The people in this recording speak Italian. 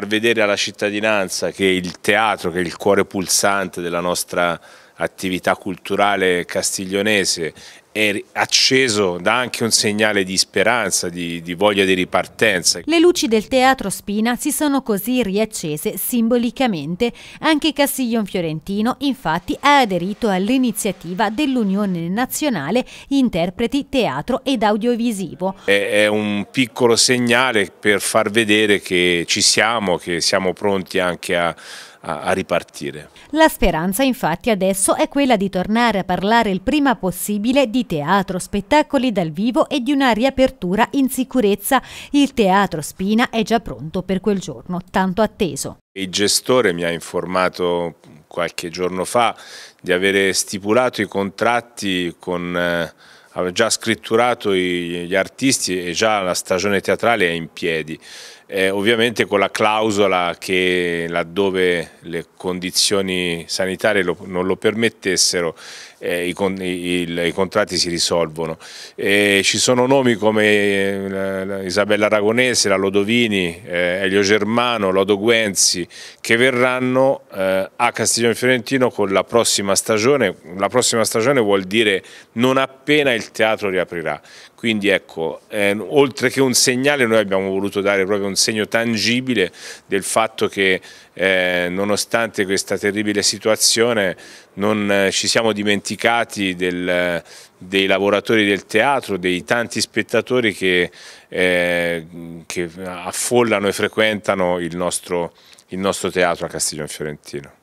far vedere alla cittadinanza che il teatro, che è il cuore pulsante della nostra attività culturale castiglionese è acceso, dà anche un segnale di speranza, di, di, voglia di ripartenza. Le luci del Teatro Spina si sono così riaccese simbolicamente. Anche Castiglion Fiorentino infatti ha aderito all'iniziativa dell'Unione Nazionale Interpreti Teatro ed Audiovisivo. È, è un piccolo segnale per far vedere che ci siamo, che siamo pronti anche a a, a ripartire. La speranza infatti adesso è quella di tornare a parlare il prima possibile di teatro, spettacoli dal vivo e di una riapertura in sicurezza. Il Teatro Spina è già pronto per quel giorno tanto atteso. Il gestore mi ha informato qualche giorno fa di avere stipulato i contratti con... Eh, aveva già scritturato gli artisti e già la stagione teatrale è in piedi. Eh, ovviamente con la clausola che laddove le condizioni sanitarie lo, non lo permettessero eh, i, con, il, i, contratti si risolvono. Eh, ci sono nomi come eh, Isabella Aragonese, la Lodovini, eh, Elio Germano, Lodo Guenzi che verranno eh, a Castiglione Fiorentino con la prossima stagione. La prossima stagione vuol dire non appena il il teatro riaprirà. Quindi ecco, eh, oltre che un segnale noi abbiamo voluto dare proprio un segno tangibile del fatto che eh, nonostante questa terribile situazione non eh, ci siamo dimenticati del, dei lavoratori del teatro, dei tanti spettatori che, eh, che affollano e frequentano il nostro, il nostro teatro a Castiglione Fiorentino.